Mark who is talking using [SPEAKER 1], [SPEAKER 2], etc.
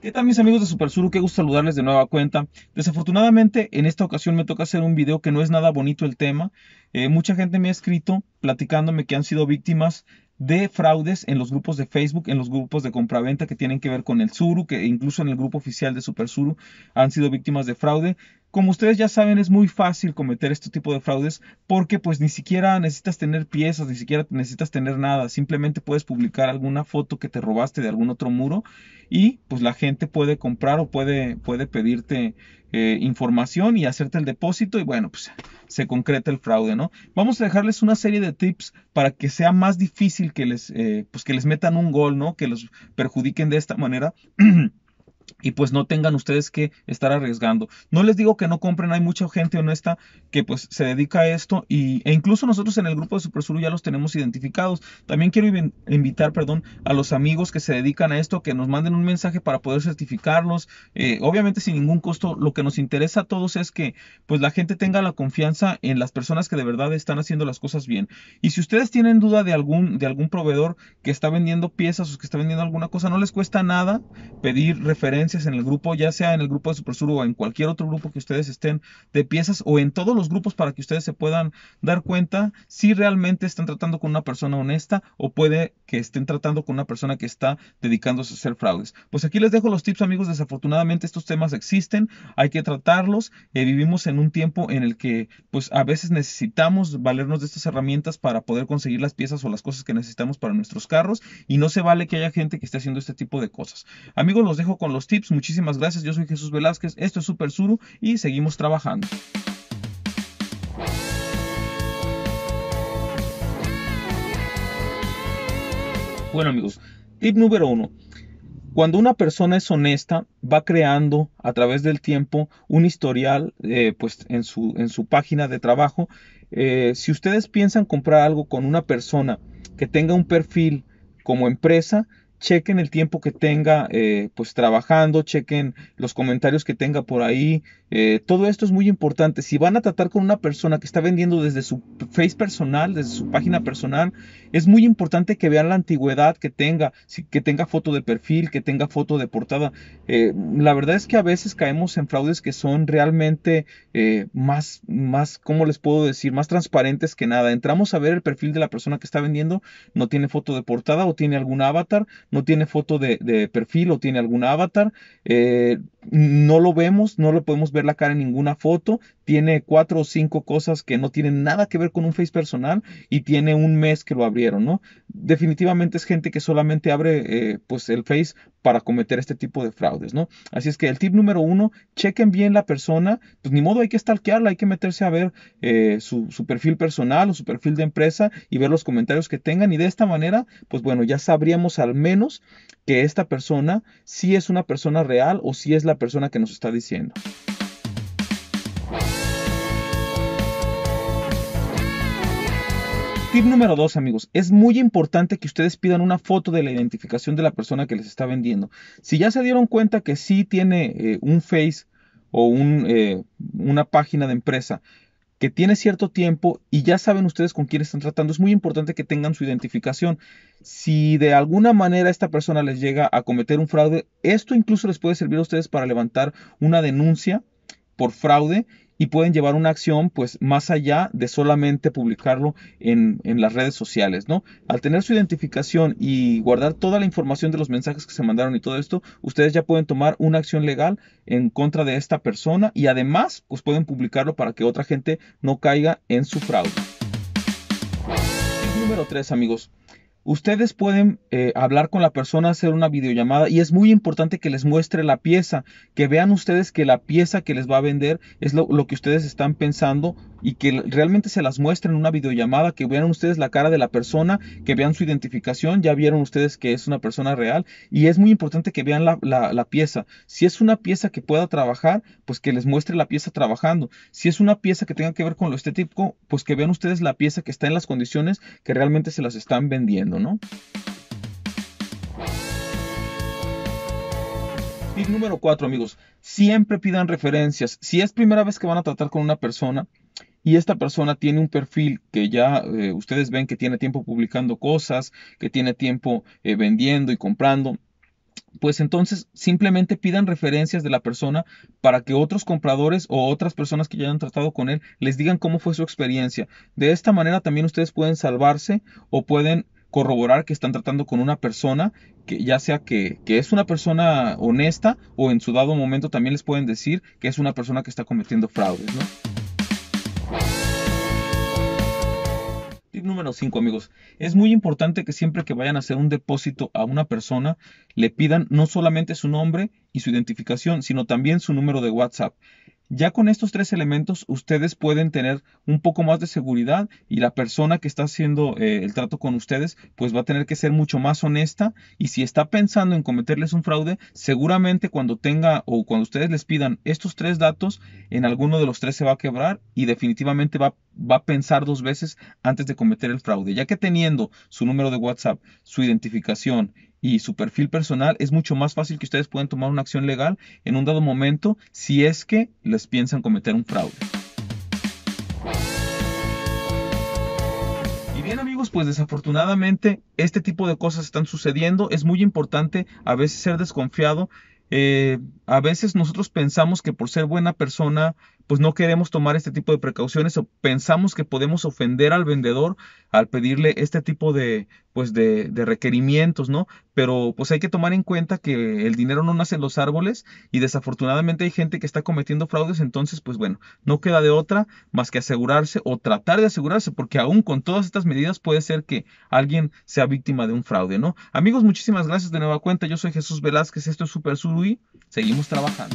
[SPEAKER 1] ¿Qué tal mis amigos de Super Qué gusto saludarles de nueva cuenta. Desafortunadamente en esta ocasión me toca hacer un video que no es nada bonito el tema. Eh, mucha gente me ha escrito platicándome que han sido víctimas de fraudes en los grupos de Facebook, en los grupos de compraventa que tienen que ver con el Suru, que incluso en el grupo oficial de Super han sido víctimas de fraude. Como ustedes ya saben, es muy fácil cometer este tipo de fraudes porque pues ni siquiera necesitas tener piezas, ni siquiera necesitas tener nada, simplemente puedes publicar alguna foto que te robaste de algún otro muro y pues la gente puede comprar o puede, puede pedirte eh, información y hacerte el depósito y bueno, pues se concreta el fraude, ¿no? Vamos a dejarles una serie de tips para que sea más difícil que les, eh, pues que les metan un gol, ¿no? Que los perjudiquen de esta manera. y pues no tengan ustedes que estar arriesgando. No les digo que no compren, hay mucha gente honesta que pues se dedica a esto y, e incluso nosotros en el grupo de Super ya los tenemos identificados. También quiero invitar, perdón, a los amigos que se dedican a esto que nos manden un mensaje para poder certificarlos. Eh, obviamente sin ningún costo, lo que nos interesa a todos es que pues la gente tenga la confianza en las personas que de verdad están haciendo las cosas bien. Y si ustedes tienen duda de algún, de algún proveedor que está vendiendo piezas o que está vendiendo alguna cosa, no les cuesta nada pedir referencia en el grupo, ya sea en el grupo de Super o en cualquier otro grupo que ustedes estén de piezas o en todos los grupos para que ustedes se puedan dar cuenta si realmente están tratando con una persona honesta o puede que estén tratando con una persona que está dedicándose a hacer fraudes. Pues aquí les dejo los tips amigos, desafortunadamente estos temas existen, hay que tratarlos, eh, vivimos en un tiempo en el que pues a veces necesitamos valernos de estas herramientas para poder conseguir las piezas o las cosas que necesitamos para nuestros carros y no se vale que haya gente que esté haciendo este tipo de cosas. Amigos, los dejo con los tips. Muchísimas gracias. Yo soy Jesús Velázquez. Esto es Super suro y seguimos trabajando. Bueno amigos, tip número uno. Cuando una persona es honesta, va creando a través del tiempo un historial eh, pues en, su, en su página de trabajo. Eh, si ustedes piensan comprar algo con una persona que tenga un perfil como empresa, chequen el tiempo que tenga eh, pues trabajando, chequen los comentarios que tenga por ahí. Eh, todo esto es muy importante. Si van a tratar con una persona que está vendiendo desde su face personal, desde su página personal, es muy importante que vean la antigüedad que tenga, que tenga foto de perfil, que tenga foto de portada. Eh, la verdad es que a veces caemos en fraudes que son realmente más, más, ¿cómo les puedo decir? Más transparentes que nada. Entramos a ver el perfil de la persona que está vendiendo, no tiene foto de portada o tiene algún avatar no tiene foto de, perfil o tiene algún avatar. Eh, no lo vemos, no lo podemos ver la cara en ninguna foto. Tiene cuatro o cinco cosas que no tienen nada que ver con un Face personal y tiene un mes que lo abrieron, ¿no? Definitivamente es gente que solamente abre eh, pues el Face para cometer este tipo de fraudes, ¿no? Así es que el tip número uno, chequen bien la persona, pues ni modo hay que stalkearla, hay que meterse a ver eh, su, su, perfil personal o su perfil de empresa y ver los comentarios que tengan y de esta manera, pues bueno, ya sabríamos al menos que esta persona sí es una persona real o sí es la persona que nos está diciendo. Tip número dos, amigos. Es muy importante que ustedes pidan una foto de la identificación de la persona que les está vendiendo. Si ya se dieron cuenta que sí tiene eh, un Face o eh, una página de empresa que tiene cierto tiempo y ya saben ustedes con quién están tratando, es muy importante que tengan su identificación. Si de alguna manera esta persona les llega a cometer un fraude, esto incluso les puede servir a ustedes para levantar una denuncia por fraude y pueden llevar una acción pues más allá de solamente publicarlo en, en las redes sociales, ¿no? Al tener su identificación y guardar toda la información de los mensajes que se mandaron y todo esto, ustedes ya pueden tomar una acción legal en contra de esta persona y además pues pueden publicarlo para que otra gente no caiga en su fraude. Número 3 amigos, Ustedes pueden eh, hablar con la persona, hacer una videollamada y es muy importante que les muestre la pieza, que vean ustedes que la pieza que les va a vender es lo, que ustedes están pensando y que realmente se las muestren en una videollamada, que vean ustedes la cara de la persona, que vean su identificación, ya vieron ustedes que es una persona real y es muy importante que vean la, la pieza. Si es una pieza que pueda trabajar, pues que les muestre la pieza trabajando. Si es una pieza que tenga que ver con lo estético, pues que vean ustedes la pieza que está en las condiciones que realmente se las están vendiendo. ¿no? Tip número 4, amigos. Siempre pidan referencias. Si es primera vez que van a tratar con una persona y esta persona tiene un perfil que ya eh, ustedes ven que tiene tiempo publicando cosas, que tiene tiempo eh, vendiendo y comprando, pues entonces simplemente pidan referencias de la persona para que otros compradores o otras personas que ya han tratado con él les digan cómo fue su experiencia. De esta manera también ustedes pueden salvarse o pueden corroborar que están tratando con una persona que ya sea que, es una persona honesta o en su dado momento también les pueden decir que es una persona que está cometiendo fraudes, Tip número 5, amigos. Es muy importante que siempre que vayan a hacer un depósito a una persona, le pidan no solamente su nombre y su identificación, sino también su número de WhatsApp. Ya con estos tres elementos ustedes pueden tener un poco más de seguridad y la persona que está haciendo eh, el trato con ustedes pues va a tener que ser mucho más honesta y si está pensando en cometerles un fraude, seguramente cuando tenga o cuando ustedes les pidan estos tres datos, en alguno de los tres se va a quebrar y definitivamente va, va a pensar dos veces antes de cometer el fraude, ya que teniendo su número de WhatsApp, su identificación, y su perfil personal, es mucho más fácil que ustedes puedan tomar una acción legal en un dado momento si es que les piensan cometer un fraude. Y bien amigos, pues desafortunadamente este tipo de cosas están sucediendo. Es muy importante a veces ser desconfiado. Eh, a veces nosotros pensamos que por ser buena persona, pues no queremos tomar este tipo de precauciones o pensamos que podemos ofender al vendedor al pedirle este tipo de, pues de, requerimientos, ¿no? Pero pues hay que tomar en cuenta que el dinero no nace en los árboles y desafortunadamente hay gente que está cometiendo fraudes, entonces pues bueno, no queda de otra más que asegurarse o tratar de asegurarse, porque aún con todas estas medidas puede ser que alguien sea víctima de un fraude, ¿no? Amigos, muchísimas gracias de nueva cuenta, yo soy Jesús Velázquez, esto es Super y seguimos trabajando.